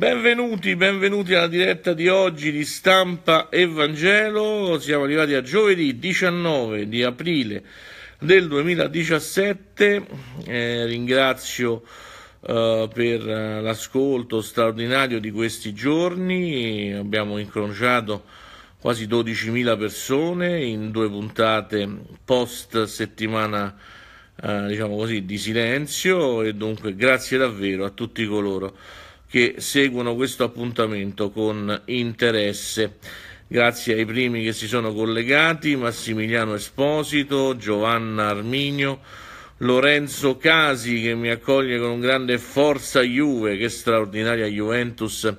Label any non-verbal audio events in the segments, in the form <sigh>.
Benvenuti, benvenuti alla diretta di oggi di Stampa Evangelo. Siamo arrivati a giovedì 19 di aprile del 2017. Eh, ringrazio eh, per eh, l'ascolto straordinario di questi giorni. Abbiamo incrociato quasi 12.000 persone in due puntate post settimana eh, diciamo così, di silenzio e dunque grazie davvero a tutti coloro che seguono questo appuntamento con interesse. Grazie ai primi che si sono collegati, Massimiliano Esposito, Giovanna Arminio, Lorenzo Casi che mi accoglie con un grande forza Juve, che straordinaria Juventus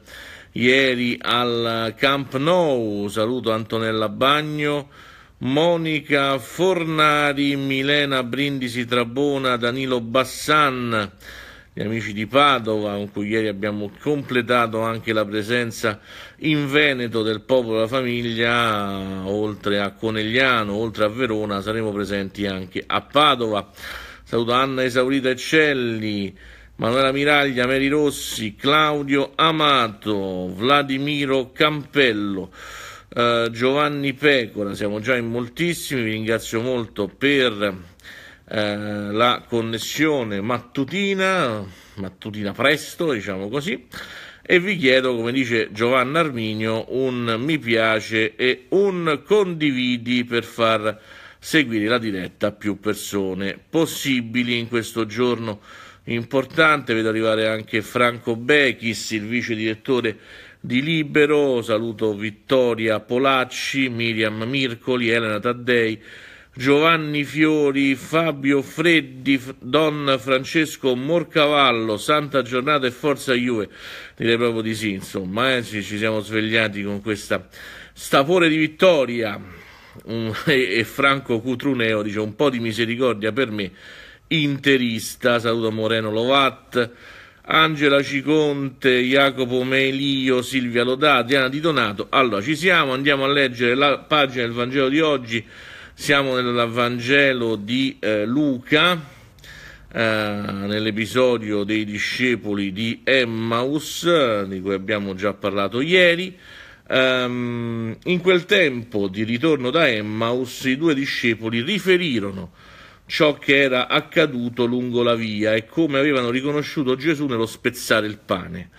ieri al Camp Nou. Saluto Antonella Bagno, Monica Fornari, Milena Brindisi Trabona, Danilo Bassan gli amici di Padova, con cui ieri abbiamo completato anche la presenza in Veneto del popolo della famiglia, oltre a Conegliano, oltre a Verona, saremo presenti anche a Padova. Saluto Anna Esaurita Eccelli, Manuela Miraglia, Meri Rossi, Claudio Amato, Vladimiro Campello. Eh, Giovanni Pecora, siamo già in moltissimi, vi ringrazio molto per eh, la connessione mattutina, mattutina presto, diciamo così, e vi chiedo, come dice Giovanna Arminio, un mi piace e un condividi per far seguire la diretta a più persone possibili in questo giorno importante. Vedo arrivare anche Franco Bechis, il vice direttore di Libero. Saluto Vittoria Polacci, Miriam Mircoli, Elena Taddei, Giovanni Fiori, Fabio Freddi, Don Francesco Morcavallo, Santa Giornata e Forza Juve. Direi proprio di sì, insomma, eh? ci, ci, siamo svegliati con questa stapore di vittoria. Um, <laughs> e, e, Franco Cutruneo dice un po' di misericordia per me, interista, saluto Moreno Lovat. Angela Ciconte, Jacopo Melio, Silvia Lodà, Diana Di Donato. Allora, ci siamo, andiamo a leggere la pagina del Vangelo di oggi siamo nel Vangelo di eh, Luca, eh, nell'episodio dei discepoli di Emmaus, di cui abbiamo già parlato ieri. Um, in quel tempo di ritorno da Emmaus, i due discepoli riferirono ciò che era accaduto lungo la via e come avevano riconosciuto Gesù nello spezzare il pane.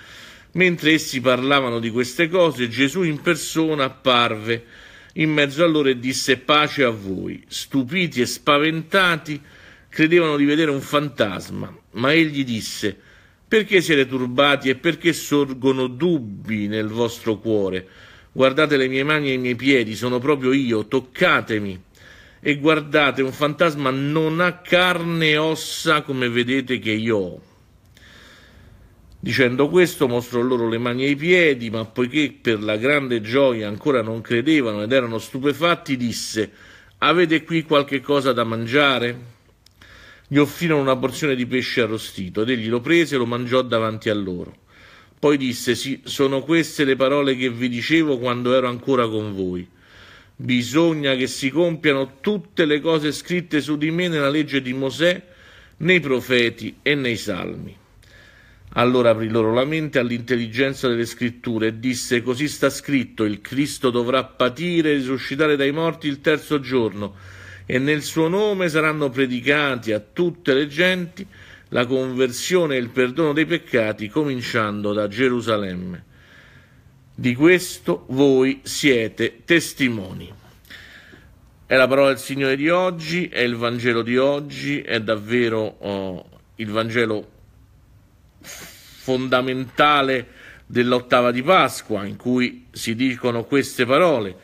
Mentre essi parlavano di queste cose, Gesù in persona apparve in mezzo a loro e disse pace a voi. Stupiti e spaventati credevano di vedere un fantasma, ma egli disse perché siete turbati e perché sorgono dubbi nel vostro cuore? Guardate le mie mani e i miei piedi, sono proprio io, toccatemi. E guardate, un fantasma non ha carne e ossa come vedete che io ho. Dicendo questo mostrò loro le mani e i piedi, ma poiché per la grande gioia ancora non credevano ed erano stupefatti, disse Avete qui qualche cosa da mangiare? Gli offrirono una porzione di pesce arrostito ed egli lo prese e lo mangiò davanti a loro. Poi disse sì, Sono queste le parole che vi dicevo quando ero ancora con voi. Bisogna che si compiano tutte le cose scritte su di me nella legge di Mosè, nei profeti e nei salmi. Allora aprì loro la mente all'intelligenza delle scritture e disse Così sta scritto, il Cristo dovrà patire e risuscitare dai morti il terzo giorno, e nel suo nome saranno predicati a tutte le genti la conversione e il perdono dei peccati, cominciando da Gerusalemme. Di questo voi siete testimoni. È la parola del Signore di oggi, è il Vangelo di oggi, è davvero oh, il Vangelo fondamentale dell'ottava di Pasqua, in cui si dicono queste parole.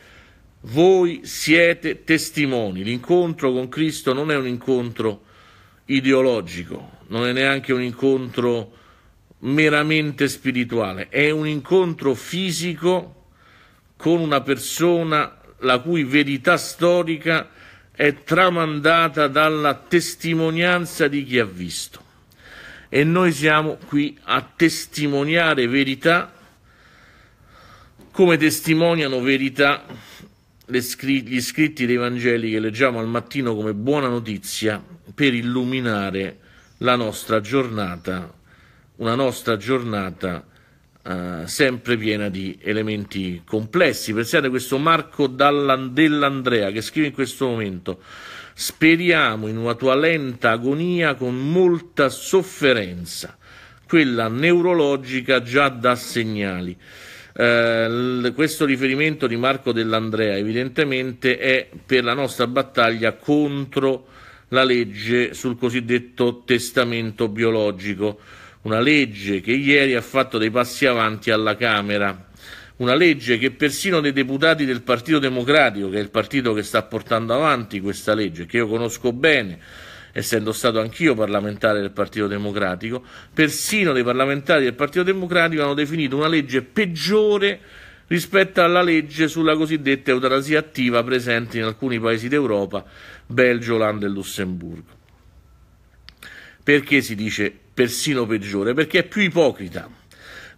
Voi siete testimoni. L'incontro con Cristo non è un incontro ideologico, non è neanche un incontro meramente spirituale, è un incontro fisico con una persona la cui verità storica è tramandata dalla testimonianza di chi ha visto e noi siamo qui a testimoniare verità come testimoniano verità gli scritti dei Vangeli che leggiamo al mattino come buona notizia per illuminare la nostra giornata, una nostra giornata eh, sempre piena di elementi complessi. Pensate a questo Marco dell'Andrea che scrive in questo momento Speriamo in una tua lenta agonia con molta sofferenza, quella neurologica già dà segnali. Eh, questo riferimento di Marco dell'Andrea evidentemente è per la nostra battaglia contro la legge sul cosiddetto testamento biologico, una legge che ieri ha fatto dei passi avanti alla Camera una legge che persino dei deputati del Partito Democratico, che è il partito che sta portando avanti questa legge, che io conosco bene, essendo stato anch'io parlamentare del Partito Democratico, persino dei parlamentari del Partito Democratico hanno definito una legge peggiore rispetto alla legge sulla cosiddetta eutanasia attiva presente in alcuni paesi d'Europa, Belgio, Olanda e Lussemburgo. Perché si dice persino peggiore? Perché è più ipocrita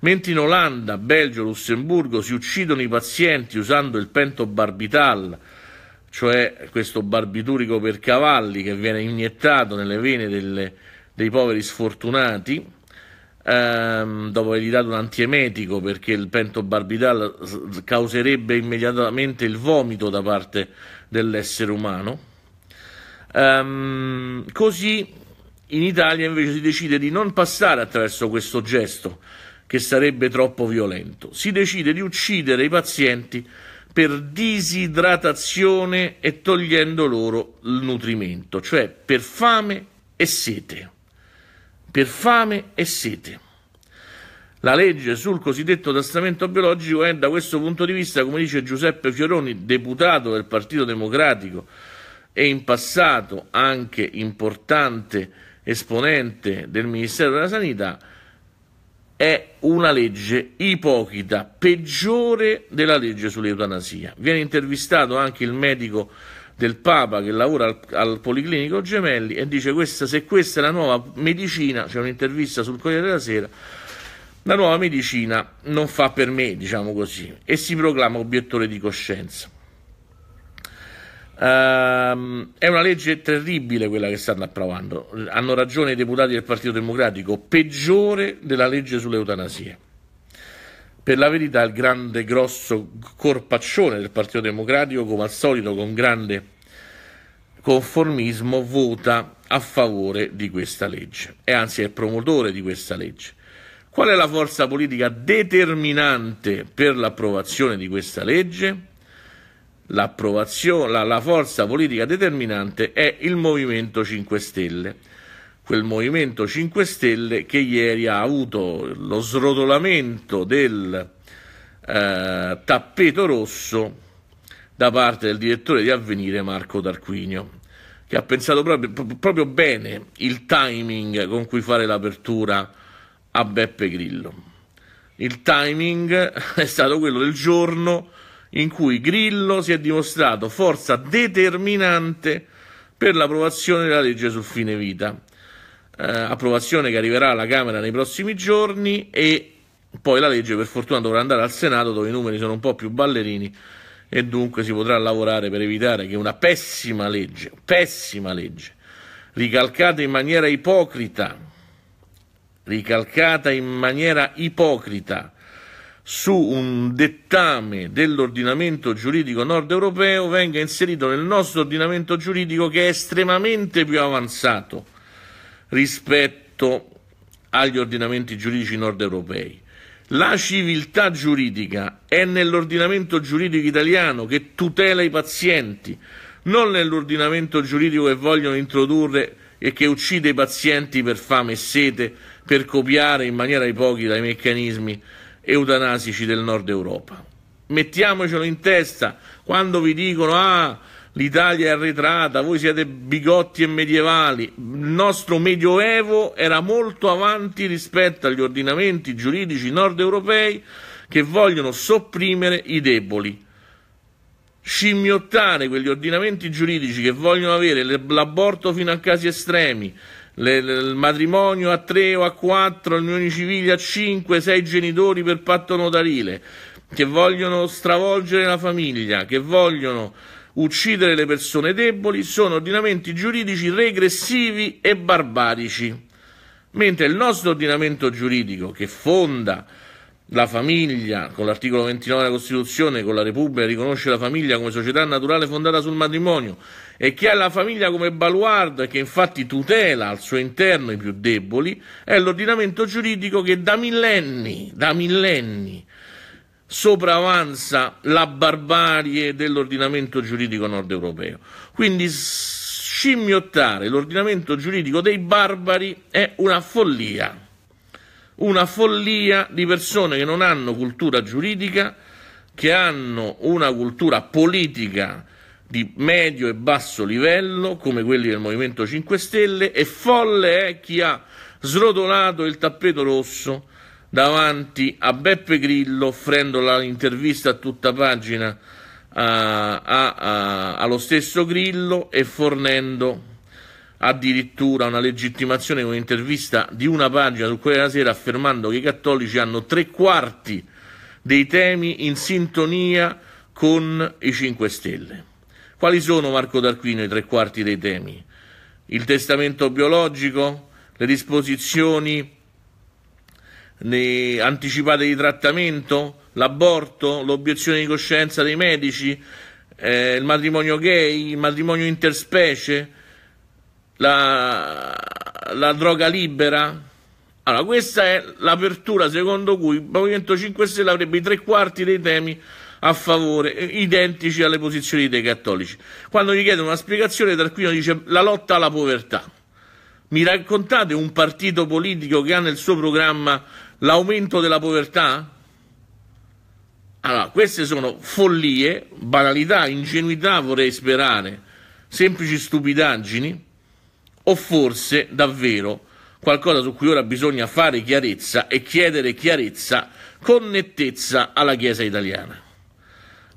Mentre in Olanda, Belgio, Lussemburgo si uccidono i pazienti usando il pentobarbital, cioè questo barbiturico per cavalli che viene iniettato nelle vene delle, dei poveri sfortunati, ehm, dopo avergli dato un antiemetico perché il pentobarbital causerebbe immediatamente il vomito da parte dell'essere umano. Ehm, così in Italia invece si decide di non passare attraverso questo gesto, che sarebbe troppo violento. Si decide di uccidere i pazienti per disidratazione e togliendo loro il nutrimento, cioè per fame e sete. Per fame e sete. La legge sul cosiddetto testamento biologico è da questo punto di vista, come dice Giuseppe Fioroni, deputato del Partito Democratico e in passato anche importante esponente del Ministero della Sanità, è una legge ipocrita, peggiore della legge sull'eutanasia. Viene intervistato anche il medico del Papa che lavora al, al Policlinico Gemelli e dice questa, se questa è la nuova medicina, c'è un'intervista sul Corriere della Sera, la nuova medicina non fa per me, diciamo così, e si proclama obiettore di coscienza. Uh, è una legge terribile quella che stanno approvando. Hanno ragione i deputati del Partito Democratico, peggiore della legge sull'eutanasia. Per la verità, il grande, grosso corpaccione del Partito Democratico, come al solito, con grande conformismo, vota a favore di questa legge e anzi è il promotore di questa legge. Qual è la forza politica determinante per l'approvazione di questa legge? l'approvazione, la, la forza politica determinante è il Movimento 5 Stelle, quel Movimento 5 Stelle che ieri ha avuto lo srotolamento del eh, tappeto rosso da parte del direttore di Avvenire Marco Tarquinio, che ha pensato proprio, proprio bene il timing con cui fare l'apertura a Beppe Grillo. Il timing <laughs> è stato quello del giorno in cui Grillo si è dimostrato forza determinante per l'approvazione della legge sul fine vita. Eh, approvazione che arriverà alla Camera nei prossimi giorni e poi la legge per fortuna dovrà andare al Senato dove i numeri sono un po' più ballerini e dunque si potrà lavorare per evitare che una pessima legge, pessima legge, ricalcata in maniera ipocrita, ricalcata in maniera ipocrita su un dettame dell'ordinamento giuridico nord europeo venga inserito nel nostro ordinamento giuridico che è estremamente più avanzato rispetto agli ordinamenti giuridici nord europei. La civiltà giuridica è nell'ordinamento giuridico italiano che tutela i pazienti, non nell'ordinamento giuridico che vogliono introdurre e che uccide i pazienti per fame e sete, per copiare in maniera ipocrita i meccanismi eutanasici del nord Europa. Mettiamocelo in testa quando vi dicono ah, l'Italia è arretrata, voi siete bigotti e medievali. Il nostro medioevo era molto avanti rispetto agli ordinamenti giuridici nord europei che vogliono sopprimere i deboli scimmiottare quegli ordinamenti giuridici che vogliono avere l'aborto fino a casi estremi, le, le, il matrimonio a tre o a quattro, le unioni civili a cinque, sei genitori per patto notarile, che vogliono stravolgere la famiglia, che vogliono uccidere le persone deboli, sono ordinamenti giuridici regressivi e barbarici. Mentre il nostro ordinamento giuridico, che fonda la famiglia, con l'articolo 29 della Costituzione, con la Repubblica, riconosce la famiglia come società naturale fondata sul matrimonio e che ha la famiglia come baluardo e che infatti tutela al suo interno i più deboli, è l'ordinamento giuridico che da millenni, da millenni sopravanza la barbarie dell'ordinamento giuridico nord europeo. Quindi scimmiottare l'ordinamento giuridico dei barbari è una follia, una follia di persone che non hanno cultura giuridica, che hanno una cultura politica di medio e basso livello, come quelli del Movimento 5 Stelle, e folle è chi ha srotolato il tappeto rosso davanti a Beppe Grillo, offrendo l'intervista a tutta pagina a, a, a, allo stesso Grillo e fornendo addirittura una legittimazione con un'intervista di una pagina su quella sera affermando che i cattolici hanno tre quarti dei temi in sintonia con i 5 Stelle. Quali sono, Marco D'Arquino, i tre quarti dei temi? Il testamento biologico, le disposizioni anticipate di trattamento, l'aborto, l'obiezione di coscienza dei medici, eh, il matrimonio gay, il matrimonio interspecie, la, la droga libera. Allora, questa è l'apertura secondo cui il Movimento 5 Stelle avrebbe i tre quarti dei temi a favore, eh, identici alle posizioni dei cattolici. Quando gli chiedono una spiegazione, Tarquino dice la lotta alla povertà. Mi raccontate un partito politico che ha nel suo programma l'aumento della povertà? Allora, queste sono follie, banalità, ingenuità vorrei sperare, semplici stupidaggini, o forse davvero qualcosa su cui ora bisogna fare chiarezza e chiedere chiarezza con nettezza alla Chiesa italiana.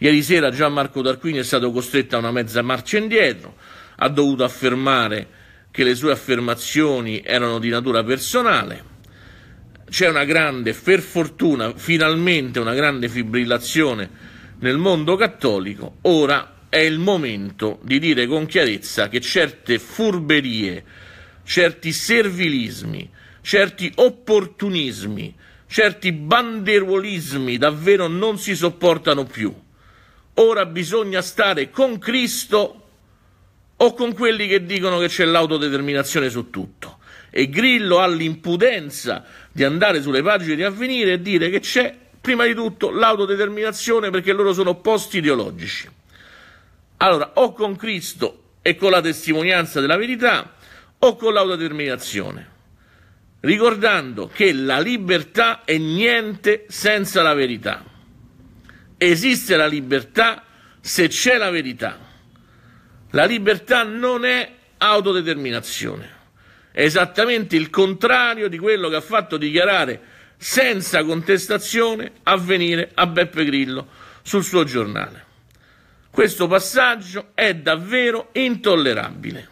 Ieri sera Gianmarco Tarquini è stato costretto a una mezza marcia indietro, ha dovuto affermare che le sue affermazioni erano di natura personale. C'è una grande, per fortuna, finalmente una grande fibrillazione nel mondo cattolico. Ora è il momento di dire con chiarezza che certe furberie, certi servilismi, certi opportunismi, certi banderuolismi davvero non si sopportano più. Ora bisogna stare con Cristo o con quelli che dicono che c'è l'autodeterminazione su tutto. E Grillo ha l'impudenza di andare sulle pagine di avvenire e dire che c'è prima di tutto l'autodeterminazione perché loro sono opposti ideologici. Allora, o con Cristo e con la testimonianza della verità, o con l'autodeterminazione, ricordando che la libertà è niente senza la verità esiste la libertà se c'è la verità. La libertà non è autodeterminazione, è esattamente il contrario di quello che ha fatto dichiarare senza contestazione avvenire a Beppe Grillo sul suo giornale. Questo passaggio è davvero intollerabile.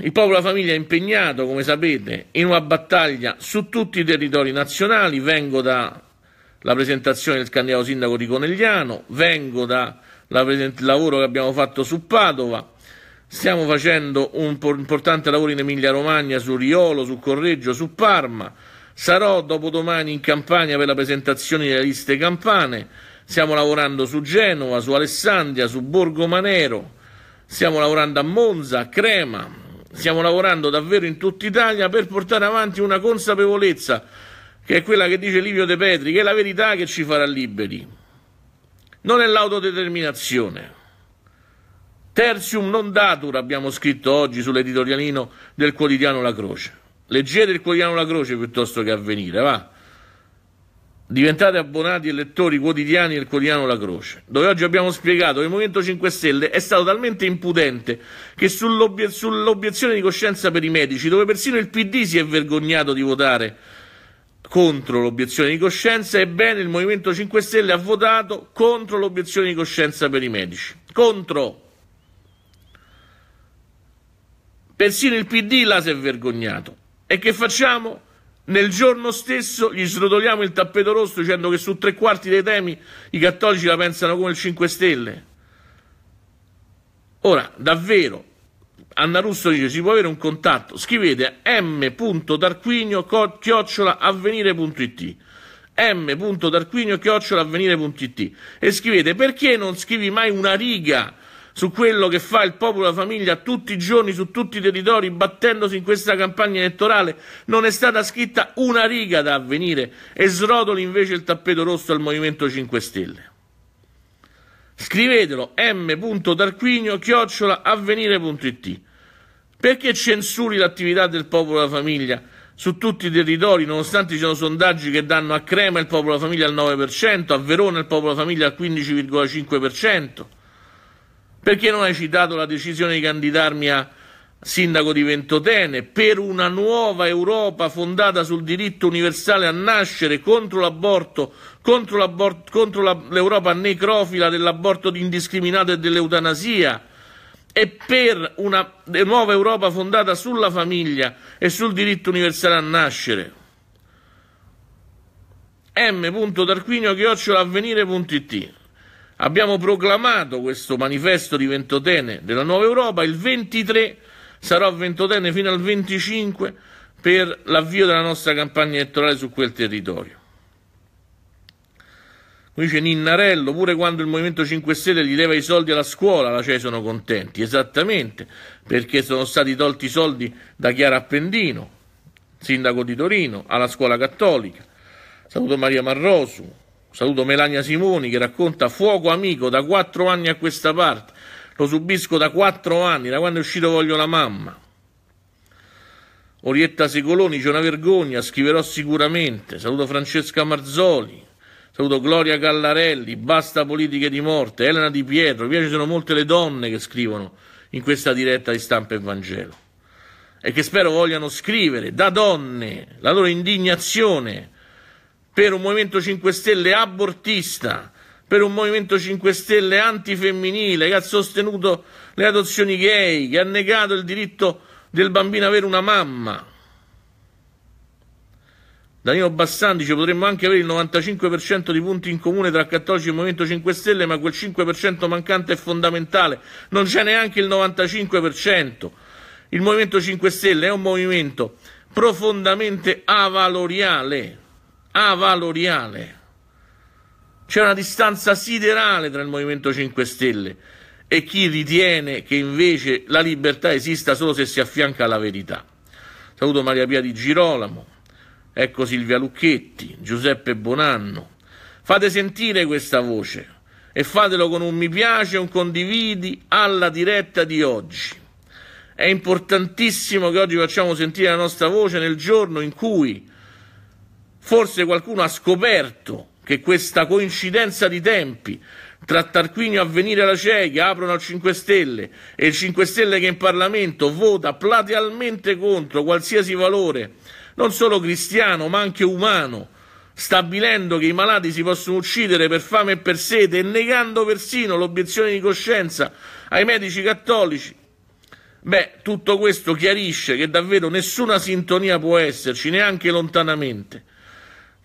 il popolo della famiglia è impegnato, come sapete, in una battaglia su tutti i territori nazionali. Vengo dalla presentazione del candidato sindaco di Conegliano, vengo dal lavoro che abbiamo fatto su Padova, stiamo facendo un importante lavoro in Emilia-Romagna su Riolo, su Correggio, su Parma. Sarò dopodomani in Campania per la presentazione delle liste campane. Stiamo lavorando su Genova, su Alessandria, su Borgo Manero. Stiamo lavorando a Monza, a Crema, Stiamo lavorando davvero in tutta Italia per portare avanti una consapevolezza che è quella che dice Livio De Petri, che è la verità che ci farà liberi. Non è l'autodeterminazione. Tertium non datur abbiamo scritto oggi sull'editorialino del quotidiano La Croce. Leggete il quotidiano La Croce piuttosto che avvenire, va. Diventate abbonati e lettori quotidiani del quotidiano La Croce, dove oggi abbiamo spiegato che il Movimento 5 Stelle è stato talmente impudente che sull'obbie- sull'obiezione di coscienza per i medici, dove persino il PD si è vergognato di votare contro l'obiezione di coscienza, ebbene il Movimento 5 Stelle ha votato contro l'obiezione di coscienza per i medici. Contro! Persino il PD là si è vergognato. E che facciamo? Nel giorno stesso gli srotoliamo il tappeto rosso dicendo che su tre quarti dei temi i cattolici la pensano come il 5 Stelle. Ora, davvero, Anna Russo dice si può avere un contatto, scrivete a m.tarquinio-avvenire.it m.tarquinio-avvenire.it e scrivete perché non scrivi mai una riga su quello che fa il popolo e la famiglia tutti i giorni su tutti i territori battendosi in questa campagna elettorale, non è stata scritta una riga da avvenire e srotoli invece il tappeto rosso al Movimento 5 Stelle. Scrivetelo m.tarquinio chiocciola avvenire.it. Perché censuri l'attività del popolo e la famiglia su tutti i territori, nonostante ci siano sondaggi che danno a Crema il popolo e la famiglia al 9%, a Verona il popolo e la famiglia al 15,5%? Perché non hai citato la decisione di candidarmi a sindaco di Ventotene per una nuova Europa fondata sul diritto universale a nascere contro l'aborto, contro, l'Europa necrofila dell'aborto indiscriminato e dell'eutanasia e per una nuova Europa fondata sulla famiglia e sul diritto universale a nascere. M. m.tarquinio.avvenire.it Abbiamo proclamato questo manifesto di Ventotene della Nuova Europa, il 23 sarò Ventotene fino al 25 per l'avvio della nostra campagna elettorale su quel territorio. Qui dice Ninnarello, pure quando il Movimento 5 Stelle gli leva i soldi alla scuola, la CEI sono contenti, esattamente, perché sono stati tolti i soldi da Chiara Appendino, sindaco di Torino, alla scuola cattolica. Saluto Maria Marrosu, Saluto Melania Simoni che racconta Fuoco amico da quattro anni a questa parte. Lo subisco da quattro anni, da quando è uscito voglio la mamma. Orietta Secoloni, c'è una vergogna, scriverò sicuramente. Saluto Francesca Marzoli, saluto Gloria Gallarelli, basta politiche di morte, Elena Di Pietro, mi piace sono molte le donne che scrivono in questa diretta di stampa e Vangelo e che spero vogliano scrivere da donne la loro indignazione per un Movimento 5 Stelle abortista, per un Movimento 5 Stelle antifemminile, che ha sostenuto le adozioni gay, che ha negato il diritto del bambino ad avere una mamma. Danilo Bassan dice potremmo anche avere il 95% di punti in comune tra cattolici e Movimento 5 Stelle, ma quel 5% mancante è fondamentale. Non c'è neanche il 95%. Il Movimento 5 Stelle è un movimento profondamente avaloriale avaloriale. C'è una distanza siderale tra il Movimento 5 Stelle e chi ritiene che invece la libertà esista solo se si affianca alla verità. Saluto Maria Pia di Girolamo, ecco Silvia Lucchetti, Giuseppe Bonanno. Fate sentire questa voce e fatelo con un mi piace, un condividi alla diretta di oggi. È importantissimo che oggi facciamo sentire la nostra voce nel giorno in cui Forse qualcuno ha scoperto che questa coincidenza di tempi tra Tarquinio a venire alla CEI che aprono al 5 Stelle e il 5 Stelle che in Parlamento vota platealmente contro qualsiasi valore, non solo cristiano ma anche umano, stabilendo che i malati si possono uccidere per fame e per sete e negando persino l'obiezione di coscienza ai medici cattolici. Beh, tutto questo chiarisce che davvero nessuna sintonia può esserci, neanche lontanamente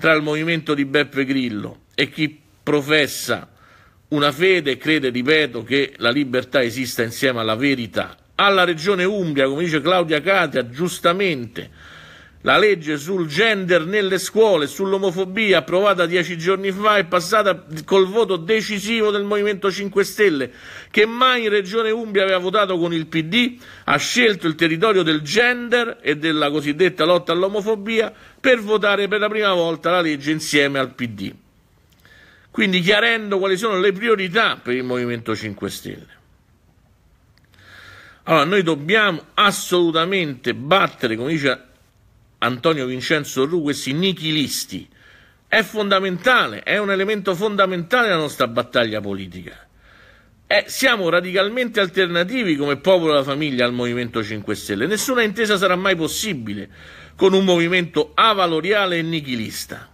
tra il movimento di Beppe Grillo e chi professa una fede e crede, ripeto, che la libertà esista insieme alla verità. Alla regione Umbria, come dice Claudia Catia, giustamente, la legge sul gender nelle scuole, sull'omofobia approvata dieci giorni fa è passata col voto decisivo del Movimento 5 Stelle, che mai in Regione Umbria aveva votato con il PD, ha scelto il territorio del gender e della cosiddetta lotta all'omofobia per votare per la prima volta la legge insieme al PD. Quindi chiarendo quali sono le priorità per il Movimento 5 Stelle. Allora, noi dobbiamo assolutamente battere, come dice Antonio Vincenzo Ru, questi nichilisti, è fondamentale, è un elemento fondamentale della nostra battaglia politica. Eh, siamo radicalmente alternativi come popolo della famiglia al Movimento 5 Stelle. Nessuna intesa sarà mai possibile con un movimento avaloriale e nichilista.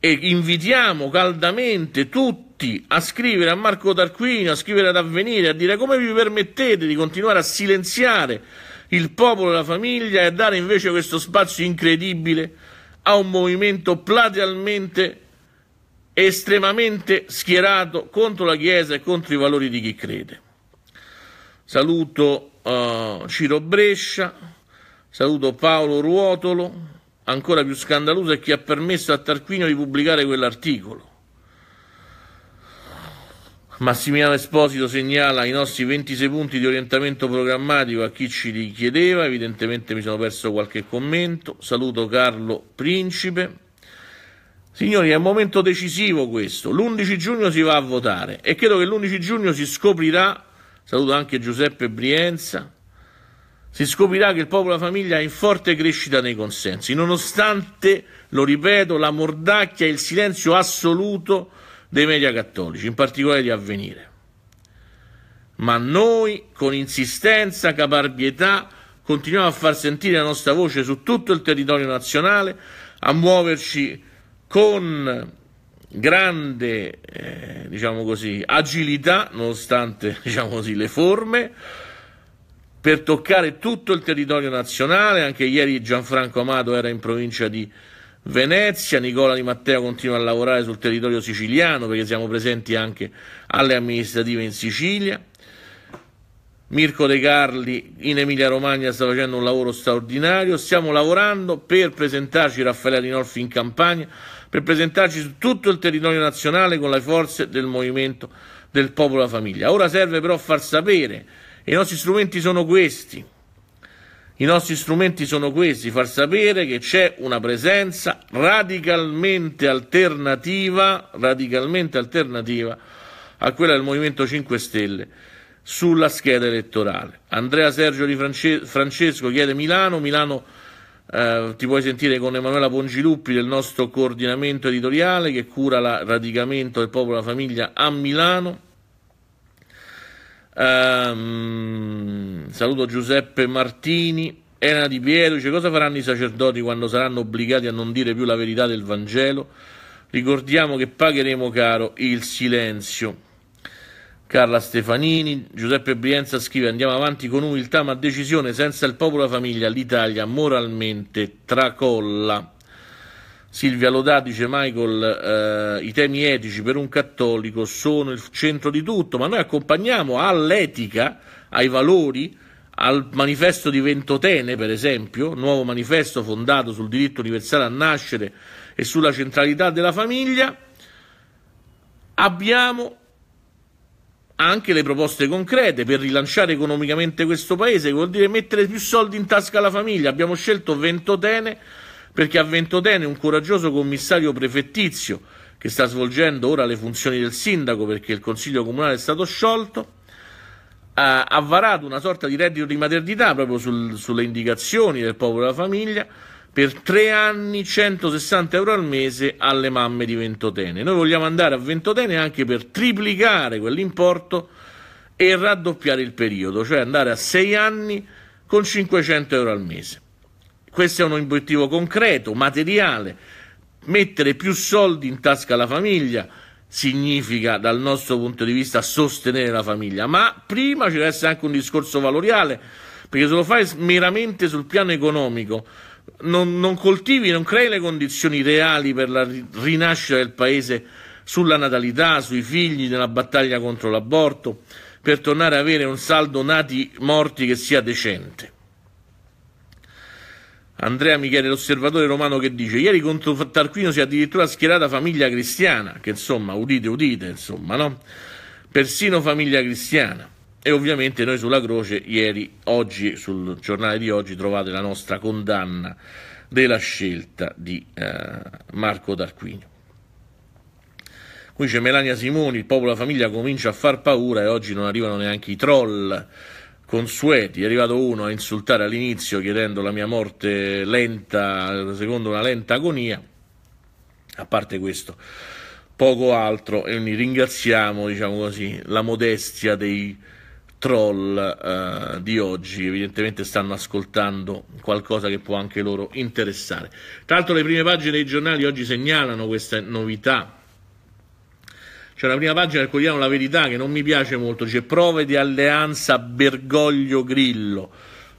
E invitiamo caldamente tutti a scrivere a Marco Tarquinio, a scrivere ad Avvenire, a dire come vi permettete di continuare a silenziare il popolo e la famiglia e dare invece questo spazio incredibile a un movimento platealmente estremamente schierato contro la Chiesa e contro i valori di chi crede. Saluto uh, Ciro Brescia, saluto Paolo Ruotolo, ancora più scandaloso è chi ha permesso a Tarquinio di pubblicare quell'articolo. Massimiliano Esposito segnala i nostri 26 punti di orientamento programmatico a chi ci li chiedeva, evidentemente mi sono perso qualche commento. Saluto Carlo Principe. Signori, è un momento decisivo questo. L'11 giugno si va a votare e credo che l'11 giugno si scoprirà, saluto anche Giuseppe Brienza, si scoprirà che il popolo e la famiglia è in forte crescita nei consensi, nonostante, lo ripeto, la mordacchia e il silenzio assoluto dei media cattolici, in particolare di avvenire. Ma noi, con insistenza, caparbietà, continuiamo a far sentire la nostra voce su tutto il territorio nazionale, a muoverci con grande eh, diciamo così, agilità, nonostante <laughs> diciamo così, le forme, per toccare tutto il territorio nazionale. Anche ieri Gianfranco Amato era in provincia di Venezia, Nicola Di Matteo continua a lavorare sul territorio siciliano perché siamo presenti anche alle amministrative in Sicilia. Mirko De Carli in Emilia Romagna sta facendo un lavoro straordinario. Stiamo lavorando per presentarci Raffaele Rinolfi in campagna, per presentarci su tutto il territorio nazionale con le forze del movimento del popolo e della famiglia. Ora serve però far sapere, e i nostri strumenti sono questi. I nostri strumenti sono questi, far sapere che c'è una presenza radicalmente alternativa, radicalmente alternativa a quella del Movimento 5 Stelle sulla scheda elettorale. Andrea Sergio Di Francesco chiede Milano, Milano eh, ti puoi sentire con Emanuela Pongiluppi del nostro coordinamento editoriale che cura il radicamento del popolo e la famiglia a Milano. Ehm, saluto Giuseppe Martini. Elena Di Piero dice cosa faranno i sacerdoti quando saranno obbligati a non dire più la verità del Vangelo? Ricordiamo che pagheremo caro il silenzio. Carla Stefanini, Giuseppe Brienza scrive andiamo avanti con umiltà ma decisione, senza il popolo e la famiglia l'Italia moralmente tracolla. Silvia Lodà dice Michael, eh, i temi etici per un cattolico sono il centro di tutto, ma noi accompagniamo all'etica, ai valori, al manifesto di Ventotene, per esempio, nuovo manifesto fondato sul diritto universale a nascere e sulla centralità della famiglia, abbiamo anche le proposte concrete per rilanciare economicamente questo paese, che vuol dire mettere più soldi in tasca alla famiglia. Abbiamo scelto Ventotene perché a Ventotene un coraggioso commissario prefettizio, che sta svolgendo ora le funzioni del sindaco perché il consiglio comunale è stato sciolto, ha varato una sorta di reddito di maternità proprio sul, sulle indicazioni del popolo della famiglia per tre anni 160 euro al mese alle mamme di Ventotene. Noi vogliamo andare a Ventotene anche per triplicare quell'importo e raddoppiare il periodo, cioè andare a sei anni con 500 euro al mese. Questo è un obiettivo concreto, materiale. Mettere più soldi in tasca alla famiglia significa, dal nostro punto di vista, sostenere la famiglia. Ma prima ci deve essere anche un discorso valoriale, perché se lo fai meramente sul piano economico, non, non coltivi, non crei le condizioni reali per la rinascita del paese sulla natalità, sui figli, nella battaglia contro l'aborto, per tornare ad avere un saldo nati morti che sia decente. Andrea Michele, l'osservatore romano, che dice: Ieri contro Tarquino si è addirittura schierata famiglia cristiana, che insomma, udite, udite, insomma, no? Persino famiglia cristiana. E ovviamente noi sulla croce, ieri, oggi, sul giornale di oggi, trovate la nostra condanna della scelta di eh, Marco Tarquinio. Qui c'è Melania Simoni, il popolo e la famiglia comincia a far paura e oggi non arrivano neanche i troll consueti. È arrivato uno a insultare all'inizio chiedendo la mia morte lenta, secondo una lenta agonia. A parte questo, poco altro e quindi ringraziamo, diciamo così, la modestia dei troll eh, di oggi evidentemente stanno ascoltando qualcosa che può anche loro interessare tra l'altro le prime pagine dei giornali oggi segnalano questa novità c'è cioè, la prima pagina del quotidiano La Verità che non mi piace molto, dice prove di alleanza Bergoglio-Grillo.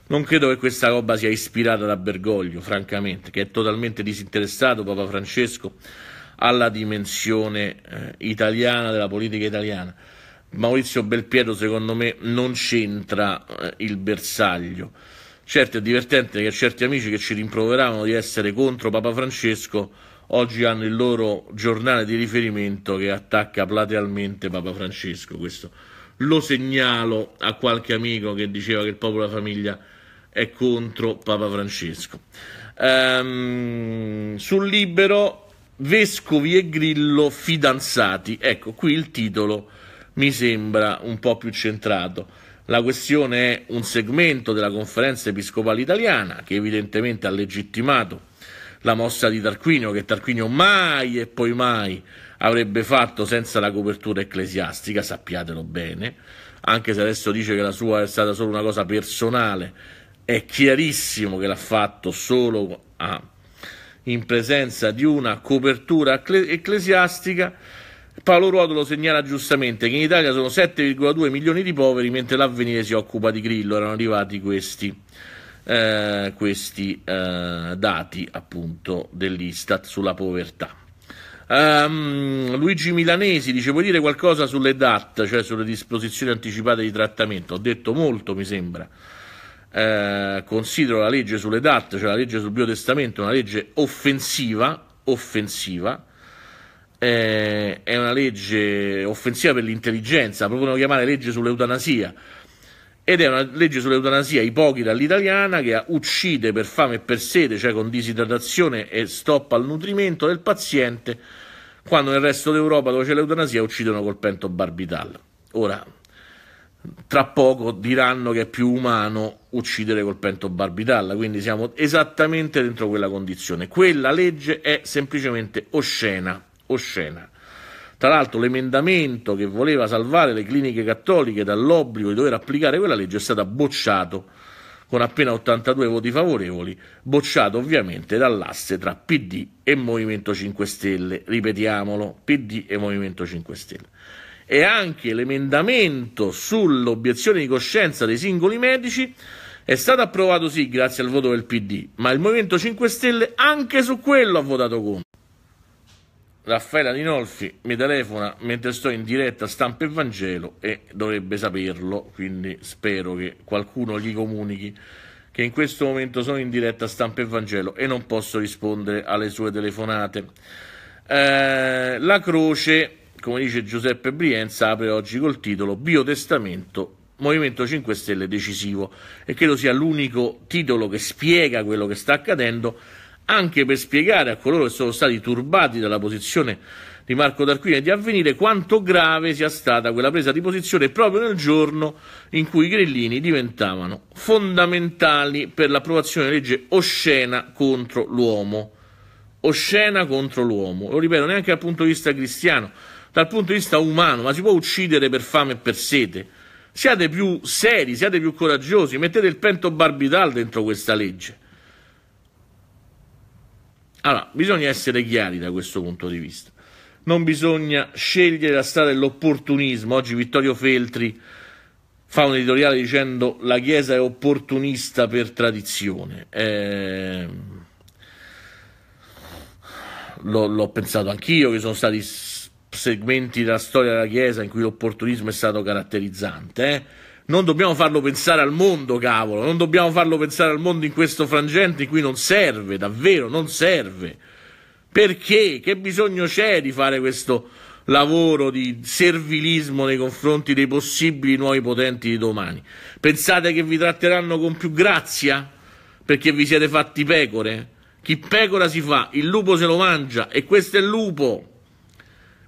Non credo che questa roba sia ispirata da Bergoglio, francamente, che è totalmente disinteressato, Papa Francesco, alla dimensione eh, italiana, della politica italiana. Maurizio Belpietro, secondo me, non c'entra eh, il bersaglio. Certo, è divertente che certi amici che ci rimproveravano di essere contro Papa Francesco oggi hanno il loro giornale di riferimento che attacca platealmente Papa Francesco. Questo lo segnalo a qualche amico che diceva che il popolo della famiglia è contro Papa Francesco. Ehm, sul libero Vescovi e Grillo fidanzati. Ecco, qui il titolo mi sembra un po' più centrato. La questione è un segmento della conferenza episcopale italiana che evidentemente ha legittimato la mossa di Tarquinio, che Tarquinio mai e poi mai avrebbe fatto senza la copertura ecclesiastica, sappiatelo bene, anche se adesso dice che la sua è stata solo una cosa personale, è chiarissimo che l'ha fatto solo a, ah, in presenza di una copertura ecclesiastica. Paolo Ruotolo segnala giustamente che in Italia sono 7,2 milioni di poveri, mentre l'avvenire si occupa di Grillo, erano arrivati questi. Eh, questi eh, dati appunto dell'Istat sulla povertà. Um, Luigi Milanesi dice: Vuoi dire qualcosa sulle DAT, cioè sulle disposizioni anticipate di trattamento? Ho detto molto, mi sembra. Eh, considero la legge sulle DAT, cioè la legge sul biotestamento, una legge offensiva. Offensiva. Eh, è una legge offensiva per l'intelligenza. Propongono chiamare legge sull'eutanasia ed è una legge sull'eutanasia ipocrita all'italiana che uccide per fame e per sete, cioè con disidratazione e stop al nutrimento del paziente, quando nel resto d'Europa dove c'è l'eutanasia uccidono col pento barbital. Ora, tra poco diranno che è più umano uccidere col pento barbital, quindi siamo esattamente dentro quella condizione. Quella legge è semplicemente oscena, oscena. Tra l'altro l'emendamento che voleva salvare le cliniche cattoliche dall'obbligo di dover applicare quella legge è stato bocciato con appena 82 voti favorevoli, bocciato ovviamente dall'asse tra PD e Movimento 5 Stelle, ripetiamolo, PD e Movimento 5 Stelle. E anche l'emendamento sull'obiezione di coscienza dei singoli medici è stato approvato sì grazie al voto del PD, ma il Movimento 5 Stelle anche su quello ha votato contro. Raffaella Dinolfi mi telefona mentre sto in diretta stampa e Vangelo e dovrebbe saperlo, quindi spero che qualcuno gli comunichi che in questo momento sono in diretta stampa e Vangelo e non posso rispondere alle sue telefonate. Eh, la croce, come dice Giuseppe Brienza, apre oggi col titolo Biotestamento Movimento 5 Stelle decisivo e credo sia l'unico titolo che spiega quello che sta accadendo anche per spiegare a coloro che sono stati turbati dalla posizione di Marco D'Arquino e di Avvenire quanto grave sia stata quella presa di posizione proprio nel giorno in cui i grillini diventavano fondamentali per l'approvazione della legge oscena contro l'uomo. Oscena contro l'uomo, lo ripeto, neanche dal punto di vista cristiano, dal punto di vista umano, ma si può uccidere per fame e per sete. Siate più seri, siate più coraggiosi, mettete il pento barbital dentro questa legge. Allora, bisogna essere chiari da questo punto di vista. Non bisogna scegliere la strada dell'opportunismo. Oggi Vittorio Feltri fa un editoriale dicendo la Chiesa è opportunista per tradizione. Eh, l'ho, l'ho pensato anch'io, che sono stati segmenti della storia della Chiesa in cui l'opportunismo è stato caratterizzante. Eh? Non dobbiamo farlo pensare al mondo, cavolo, non dobbiamo farlo pensare al mondo in questo frangente in cui non serve, davvero, non serve. Perché? Che bisogno c'è di fare questo lavoro di servilismo nei confronti dei possibili nuovi potenti di domani? Pensate che vi tratteranno con più grazia? Perché vi siete fatti pecore? Chi pecora si fa, il lupo se lo mangia e questo è il lupo.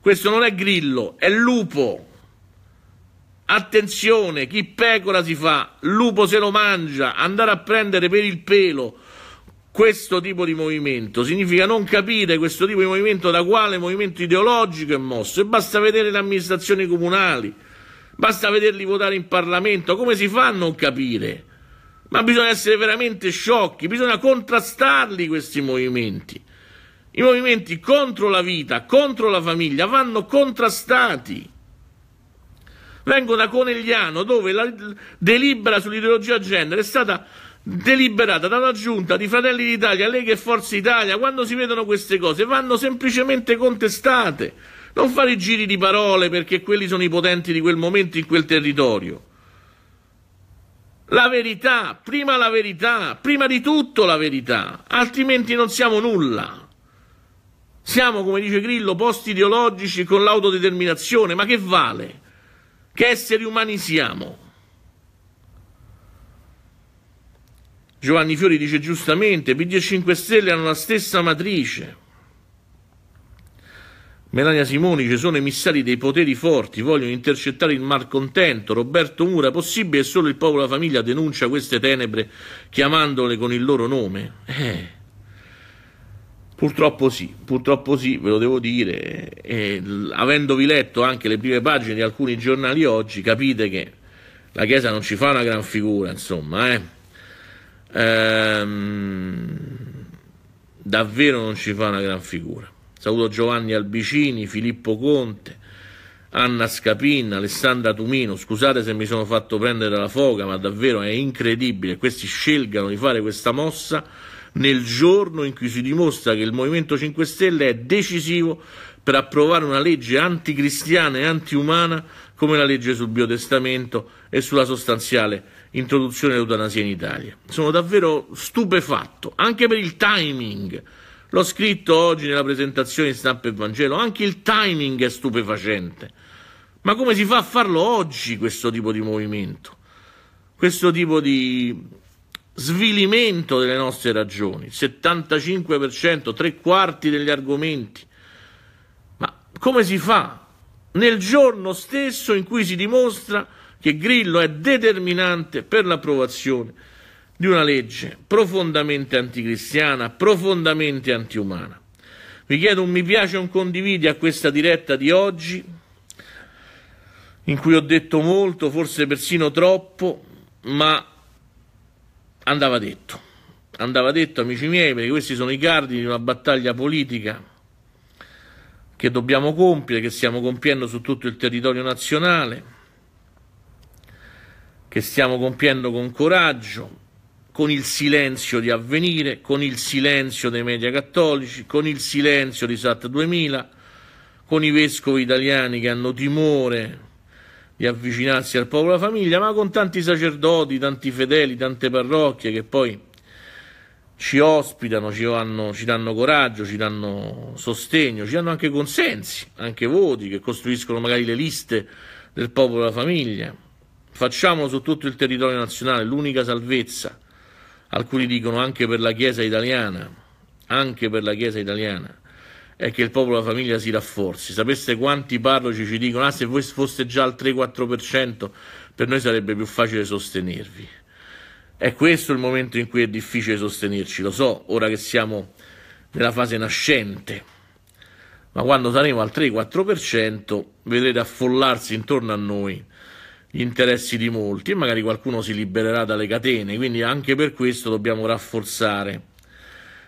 Questo non è grillo, è lupo. Attenzione, chi pecora si fa, lupo se lo mangia, andare a prendere per il pelo questo tipo di movimento significa non capire questo tipo di movimento da quale movimento ideologico è mosso e basta vedere le amministrazioni comunali, basta vederli votare in Parlamento, come si fa a non capire? Ma bisogna essere veramente sciocchi, bisogna contrastarli questi movimenti. I movimenti contro la vita, contro la famiglia vanno contrastati. Vengo da Conegliano dove la delibera sull'ideologia gender è stata deliberata dalla giunta di Fratelli d'Italia, Lega e Forza Italia, quando si vedono queste cose vanno semplicemente contestate, non fare i giri di parole perché quelli sono i potenti di quel momento in quel territorio. La verità, prima la verità, prima di tutto la verità, altrimenti non siamo nulla. Siamo, come dice Grillo, posti ideologici con l'autodeterminazione, ma che vale? Che esseri umani siamo? Giovanni Fiori dice giustamente, PD e 5 Stelle hanno la stessa matrice. Melania Simoni, dice, sono emissari dei poteri forti, vogliono intercettare il malcontento. Roberto Mura, possibile che solo il popolo e la famiglia denuncia queste tenebre chiamandole con il loro nome? Eh. Purtroppo sì, purtroppo sì, ve lo devo dire, e, avendovi letto anche le prime pagine di alcuni giornali oggi, capite che la Chiesa non ci fa una gran figura, insomma, eh? ehm, davvero non ci fa una gran figura. Saluto Giovanni Albicini, Filippo Conte, Anna Scapin, Alessandra Tumino, scusate se mi sono fatto prendere la foga, ma davvero è incredibile, questi scelgano di fare questa mossa nel giorno in cui si dimostra che il Movimento 5 Stelle è decisivo per approvare una legge anticristiana e antiumana come la legge sul biotestamento e sulla sostanziale introduzione dell'eutanasia in Italia. Sono davvero stupefatto, anche per il timing. L'ho scritto oggi nella presentazione di stampa e Vangelo, anche il timing è stupefacente. Ma come si fa a farlo oggi questo tipo di movimento? Questo tipo di svilimento delle nostre ragioni, il 75%, tre quarti degli argomenti. Ma come si fa nel giorno stesso in cui si dimostra che Grillo è determinante per l'approvazione di una legge profondamente anticristiana, profondamente antiumana. Vi chiedo un mi piace e un condividi a questa diretta di oggi, in cui ho detto molto, forse persino troppo, ma andava detto, andava detto amici miei, perché questi sono i cardini di una battaglia politica che dobbiamo compiere, che stiamo compiendo su tutto il territorio nazionale, che stiamo compiendo con coraggio, con il silenzio di avvenire, con il silenzio dei media cattolici, con il silenzio di SAT 2000, con i vescovi italiani che hanno timore di avvicinarsi al popolo della famiglia, ma con tanti sacerdoti, tanti fedeli, tante parrocchie che poi ci ospitano, ci, hanno, ci danno coraggio, ci danno sostegno, ci danno anche consensi, anche voti che costruiscono magari le liste del popolo della famiglia. Facciamolo su tutto il territorio nazionale, l'unica salvezza. Alcuni dicono anche per la Chiesa italiana, anche per la Chiesa italiana è che il popolo della famiglia si rafforzi. Sapeste quanti parroci ci dicono, ah se voi foste già al 3-4%, per noi sarebbe più facile sostenervi. È questo il momento in cui è difficile sostenerci, lo so, ora che siamo nella fase nascente, ma quando saremo al 3-4% vedrete affollarsi intorno a noi gli interessi di molti e magari qualcuno si libererà dalle catene, quindi anche per questo dobbiamo rafforzare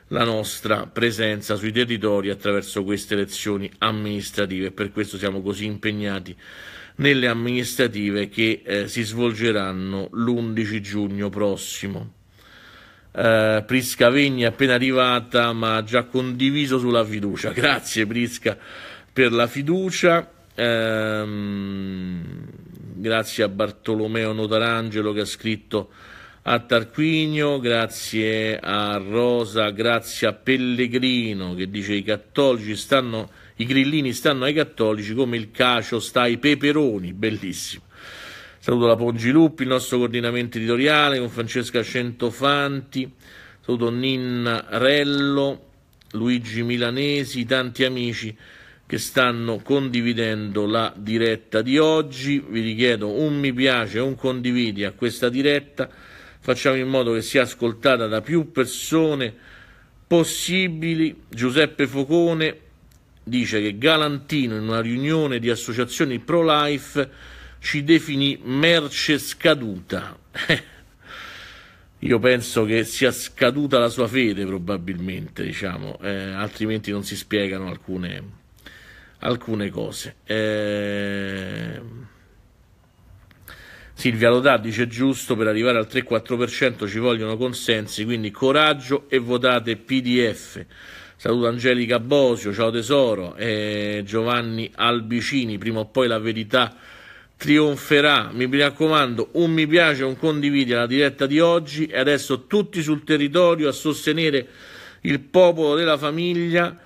la nostra presenza sui territori attraverso queste elezioni amministrative e per questo siamo così impegnati nelle amministrative che eh, si svolgeranno l'11 giugno prossimo. Eh, Prisca Vegni appena arrivata ma ha già condiviso sulla fiducia. <laughs> Grazie Prisca per la fiducia. Eh, grazie a Bartolomeo Notarangelo che ha scritto a Tarquinio, grazie a Rosa, grazie a Pellegrino che dice i cattolici stanno, i grillini stanno ai cattolici come il cacio sta ai peperoni, bellissimo. Saluto la Pongiluppi, il nostro coordinamento editoriale con Francesca Centofanti, saluto Rello, Luigi Milanesi, tanti amici che stanno condividendo la diretta di oggi. Vi richiedo un mi piace, un condividi a questa diretta facciamo in modo che sia ascoltata da più persone possibili. Giuseppe Focone dice che Galantino in una riunione di associazioni pro-life ci definì merce scaduta. <laughs> Io penso che sia scaduta la sua fede probabilmente, diciamo, eh, altrimenti non si spiegano alcune, alcune cose. Eh... Silvia Lodà dice giusto, per arrivare al 3-4% ci vogliono consensi, quindi coraggio e votate PDF. Saluto Angelica Bosio, ciao tesoro, eh, Giovanni Albicini, prima o poi la verità trionferà. Mi raccomando, un mi piace, un condividi alla diretta di oggi e adesso tutti sul territorio a sostenere il popolo della famiglia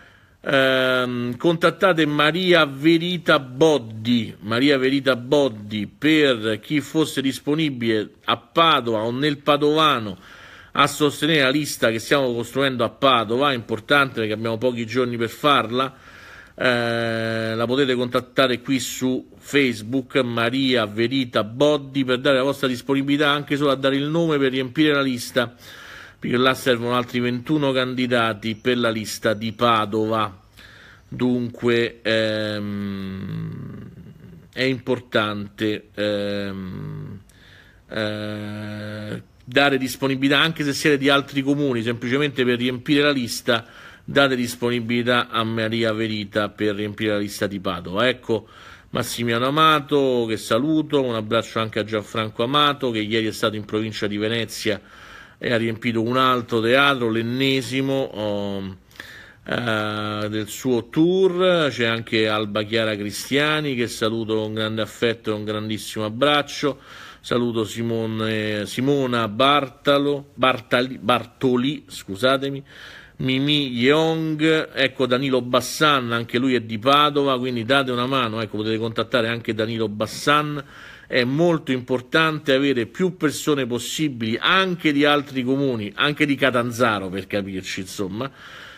Ehm, contattate Maria Verita Boddi, Maria Verita Boddi per chi fosse disponibile a Padova o nel Padovano a sostenere la lista che stiamo costruendo a Padova, è importante perché abbiamo pochi giorni per farla. Eh, la potete contattare qui su Facebook Maria Verita Boddi per dare la vostra disponibilità anche solo a dare il nome per riempire la lista perché là servono altri 21 candidati per la lista di Padova. Dunque ehm, è importante ehm, eh, dare disponibilità, anche se siete di altri comuni, semplicemente per riempire la lista, date disponibilità a Maria Verita per riempire la lista di Padova. Ecco. Massimiano Amato, che saluto, un abbraccio anche a Gianfranco Amato, che ieri è stato in provincia di Venezia e ha riempito un altro teatro, l'ennesimo um, uh, del suo tour. C'è anche Alba Chiara Cristiani che saluto con grande affetto e un grandissimo abbraccio. Saluto Simone, Simona Bartalo, Bartali, Bartoli, scusatemi, Mimi Yeong, ecco Danilo Bassan, anche lui è di Padova, quindi date una mano, ecco potete contattare anche Danilo Bassan è molto importante avere più persone possibili anche di altri comuni, anche di Catanzaro per capirci, insomma,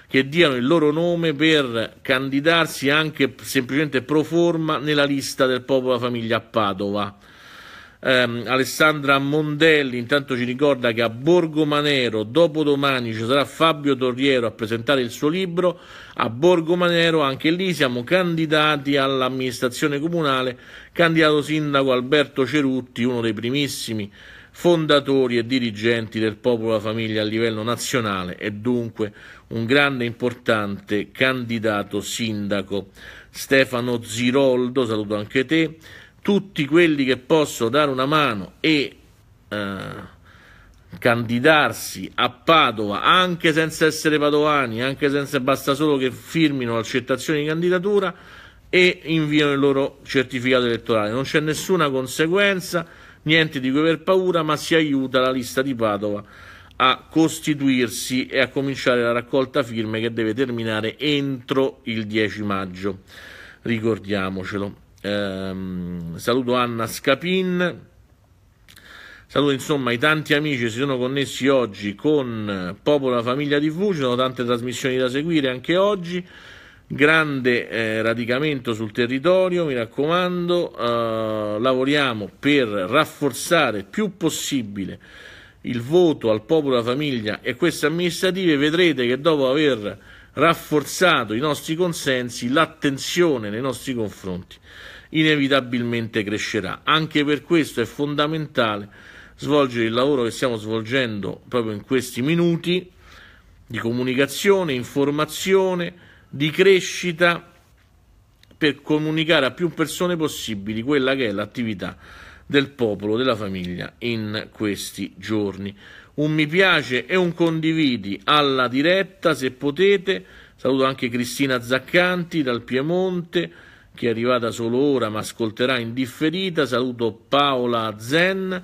che diano il loro nome per candidarsi anche semplicemente pro forma nella lista del popolo famiglia a Padova ehm, Alessandra Mondelli intanto ci ricorda che a Borgo Manero dopodomani ci sarà Fabio Torriero a presentare il suo libro. A Borgo Manero anche lì siamo candidati all'amministrazione comunale, candidato sindaco Alberto Cerutti, uno dei primissimi fondatori e dirigenti del popolo e della famiglia a livello nazionale e dunque un grande e importante candidato sindaco. Stefano Ziroldo, saluto anche te tutti quelli che possono dare una mano e eh, candidarsi a Padova anche senza essere padovani, anche senza basta solo che firmino l'accettazione di candidatura e inviano il loro certificato elettorale. Non c'è nessuna conseguenza, niente di cui aver paura, ma si aiuta la lista di Padova a costituirsi e a cominciare la raccolta firme che deve terminare entro il 10 maggio. Ricordiamocelo ehm, saluto Anna Scapin, saluto insomma i tanti amici che si sono connessi oggi con eh, Popolo la Famiglia TV, ci sono tante trasmissioni da seguire anche oggi, grande eh, radicamento sul territorio, mi raccomando, eh, lavoriamo per rafforzare più possibile il voto al popolo, la famiglia e queste amministrative, vedrete che dopo aver rafforzato i nostri consensi, l'attenzione nei nostri confronti inevitabilmente crescerà. Anche per questo è fondamentale svolgere il lavoro che stiamo svolgendo proprio in questi minuti di comunicazione, informazione, di crescita per comunicare a più persone possibili quella che è l'attività del popolo, della famiglia in questi giorni. Un mi piace e un condividi alla diretta se potete. Saluto anche Cristina Zaccanti dal Piemonte che è arrivata solo ora ma ascolterà in differita. Saluto Paola Zen.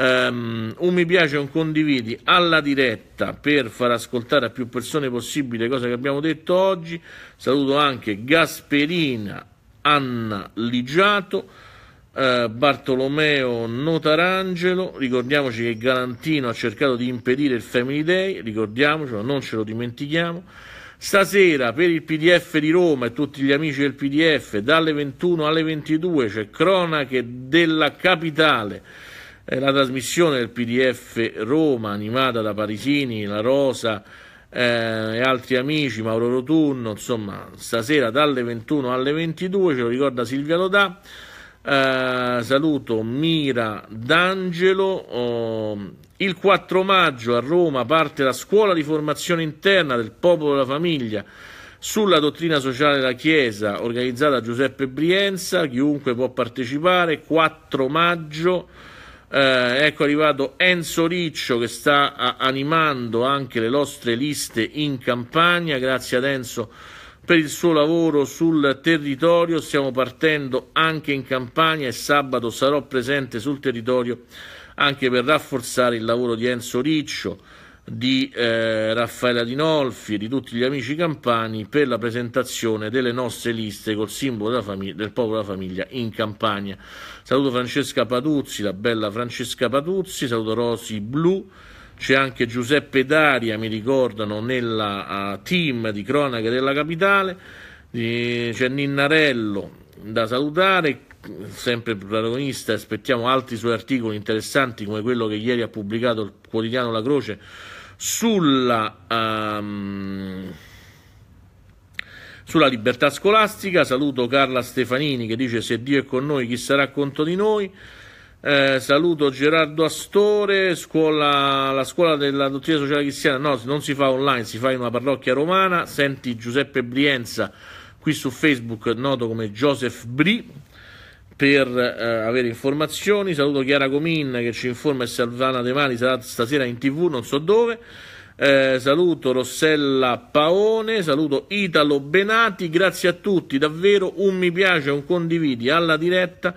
Um, un mi piace e un condividi alla diretta per far ascoltare a più persone possibile le cose che abbiamo detto oggi. Saluto anche Gasperina, Anna Ligiato, eh, Bartolomeo Notarangelo. Ricordiamoci che Galantino ha cercato di impedire il Family Day, ricordiamocelo, non ce lo dimentichiamo. Stasera per il PDF di Roma e tutti gli amici del PDF, dalle 21 alle 22 c'è Cronache della Capitale, eh, la trasmissione del PDF Roma animata da Parisini, La Rosa eh, e altri amici, Mauro Rotunno, insomma stasera dalle 21 alle 22 ce lo ricorda Silvia Lodà. Uh, saluto Mira D'Angelo. Uh, il 4 maggio a Roma parte la scuola di formazione interna del popolo della famiglia sulla dottrina sociale della Chiesa organizzata da Giuseppe Brienza. Chiunque può partecipare. 4 maggio. Uh, ecco arrivato Enzo Riccio che sta animando anche le nostre liste in campagna. Grazie ad Enzo per il suo lavoro sul territorio. Stiamo partendo anche in Campania e sabato sarò presente sul territorio anche per rafforzare il lavoro di Enzo Riccio, di eh, Raffaella Dinolfi e di tutti gli amici campani per la presentazione delle nostre liste col simbolo della del popolo della famiglia in Campania. Saluto Francesca Patuzzi, la bella Francesca Patuzzi, saluto Rosi Blu, c'è anche Giuseppe Daria, mi ricordano, nella uh, team di cronaca della capitale, di, eh, c'è Ninnarello da salutare, sempre protagonista, aspettiamo altri suoi articoli interessanti come quello che ieri ha pubblicato il quotidiano La Croce sulla... Um, sulla libertà scolastica. Saluto Carla Stefanini che dice se Dio è con noi chi sarà contro di noi. Eh, saluto Gerardo Astore, scuola, la scuola della dottrina sociale cristiana. No, non si fa online, si fa in una parrocchia romana. Senti Giuseppe Brienza qui su Facebook, noto come Joseph Bri, per eh, avere informazioni. Saluto Chiara Comin che ci informa e Salvana De Mani sarà stasera in tv, non so dove. Eh, saluto Rossella Paone, saluto Italo Benati, grazie a tutti, davvero un mi piace, un condividi alla diretta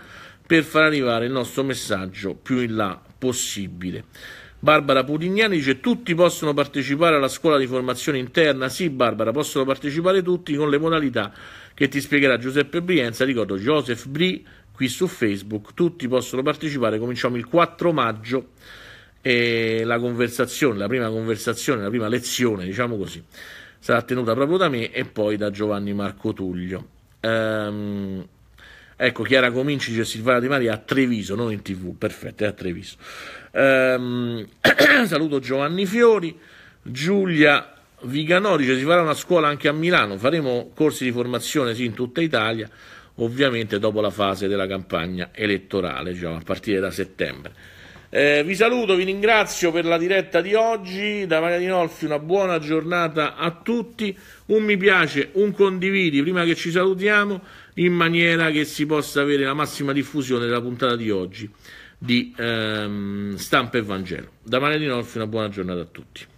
per far arrivare il nostro messaggio più in là possibile. Barbara Pudignani dice tutti possono partecipare alla scuola di formazione interna? Sì Barbara, possono partecipare tutti con le modalità che ti spiegherà Giuseppe Brienza, ricordo Joseph Bri qui su Facebook, tutti possono partecipare, cominciamo il 4 maggio e la conversazione, la prima conversazione, la prima lezione, diciamo così, sarà tenuta proprio da me e poi da Giovanni Marco Tullio. Ehm, Ecco, Chiara Cominci e Silvana Di Maria a Treviso, non in tv, perfetto, è a Treviso. Ehm, <clears throat> saluto Giovanni Fiori, Giulia Viganò dice si farà una scuola anche a Milano, faremo corsi di formazione sì, in tutta Italia, ovviamente dopo la fase della campagna elettorale, diciamo, a partire da settembre. Eh, vi saluto, vi ringrazio per la diretta di oggi, da Maria Di Nolfi una buona giornata a tutti, un mi piace, un condividi prima che ci salutiamo in maniera che si possa avere la massima diffusione della puntata di oggi di ehm, Stampa e Vangelo. Da Maria di Norfi una buona giornata a tutti.